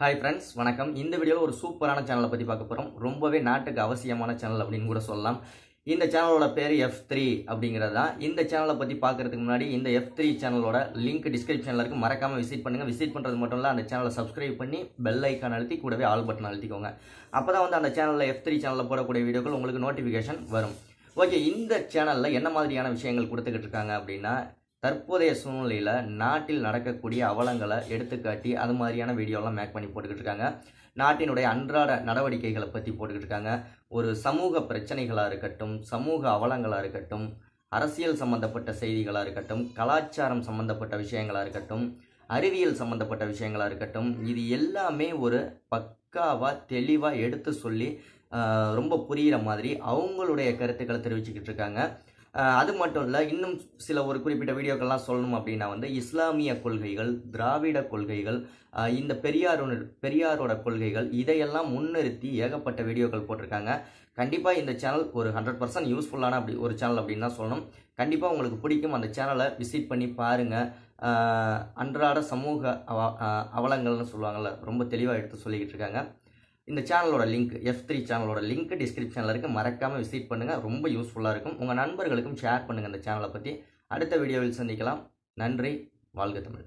hi friends வணக்கம் இந்த வீடியோவில் ஒரு சூப்பரான சேனலை பற்றி பார்க்க போகிறோம் ரொம்பவே நாட்டுக்கு அவசியமான சேனல் அப்படின்னு கூட சொல்லலாம் இந்த சேனலோட பேர் எஃப் த்ரீ அப்படிங்கிறது தான் இந்த சேனலை பற்றி பார்க்குறதுக்கு முன்னாடி இந்த எஃப் த்ரீ சேனலோட லிங்க் டிஸ்கிரிப்ஷனில் இருக்குது மறக்காமல் விசிட் பண்ணுங்கள் விசிட் பண்ணுறது மட்டும் இல்லை அந்த சேனலை சப்ஸ்கிரைப் பண்ணி பெல் ஐக்கான் அழுத்தி கூடவே ஆல் பட்டன் அழுத்திக்கோங்க அப்போ தான் வந்து அந்த சேனலில் எஃப் த்ரீ சேனலில் போடக்கூடிய வீடியோக்கள் உங்களுக்கு நோட்டிஃபிகேஷன் வரும் ஓகே இந்த சேனலில் என்ன மாதிரியான விஷயங்கள் கொடுத்துக்கிட்டு இருக்காங்க அப்படின்னா தற்போதைய சூழ்நிலையில் நாட்டில் நடக்கக்கூடிய அவலங்களை எடுத்துக்காட்டி அது மாதிரியான வீடியோலாம் மேக் பண்ணி போட்டுக்கிட்டு இருக்காங்க நாட்டினுடைய அன்றாட நடவடிக்கைகளை பற்றி போட்டுக்கிட்டு இருக்காங்க ஒரு சமூக பிரச்சனைகளாக இருக்கட்டும் சமூக அவலங்களாக இருக்கட்டும் அரசியல் சம்மந்தப்பட்ட செய்திகளாக இருக்கட்டும் கலாச்சாரம் சம்மந்தப்பட்ட விஷயங்களாக இருக்கட்டும் அறிவியல் சம்மந்தப்பட்ட விஷயங்களாக இருக்கட்டும் இது எல்லாமே ஒரு பக்காவாக தெளிவாக எடுத்து சொல்லி ரொம்ப புரிகிற மாதிரி அவங்களுடைய கருத்துக்களை தெரிவிச்சுக்கிட்டு இருக்காங்க அது மட்டும் இல்லை இன்னும் சில ஒரு குறிப்பிட்ட வீடியோக்கள்லாம் சொல்லணும் அப்படின்னா வந்து இஸ்லாமிய கொள்கைகள் திராவிட கொள்கைகள் இந்த பெரியாரோட பெரியாரோட கொள்கைகள் இதையெல்லாம் முன்னிறுத்தி ஏகப்பட்ட வீடியோக்கள் போட்டிருக்காங்க கண்டிப்பாக இந்த சேனல் ஒரு ஹண்ட்ரட் பர்சன்ட் யூஸ்ஃபுல்லான அப்படி ஒரு சேனல் அப்படின்னு தான் சொல்லணும் கண்டிப்பாக உங்களுக்கு பிடிக்கும் அந்த சேனலை விசிட் பண்ணி பாருங்கள் அன்றாட சமூக அவ அவலங்கள்னு சொல்லுவாங்கள்ல ரொம்ப தெளிவாக எடுத்து சொல்லிக்கிட்டு இருக்காங்க இந்த சேனலோட லிங்க் எஃப் த்ரீ சேனலோட லிங்க் டிஸ்கிரிப்ஷனில் இருக்குது மறக்காமல் விசிட் பண்ணுங்கள் ரொம்ப யூஸ்ஃபுல்லாக இருக்கும் உங்கள் நண்பர்களுக்கும் ஷேர் பண்ணுங்கள் இந்த சேனலை பற்றி அடுத்த வீடியோவில் சந்திக்கலாம் நன்றி வாழ்க தமிழ்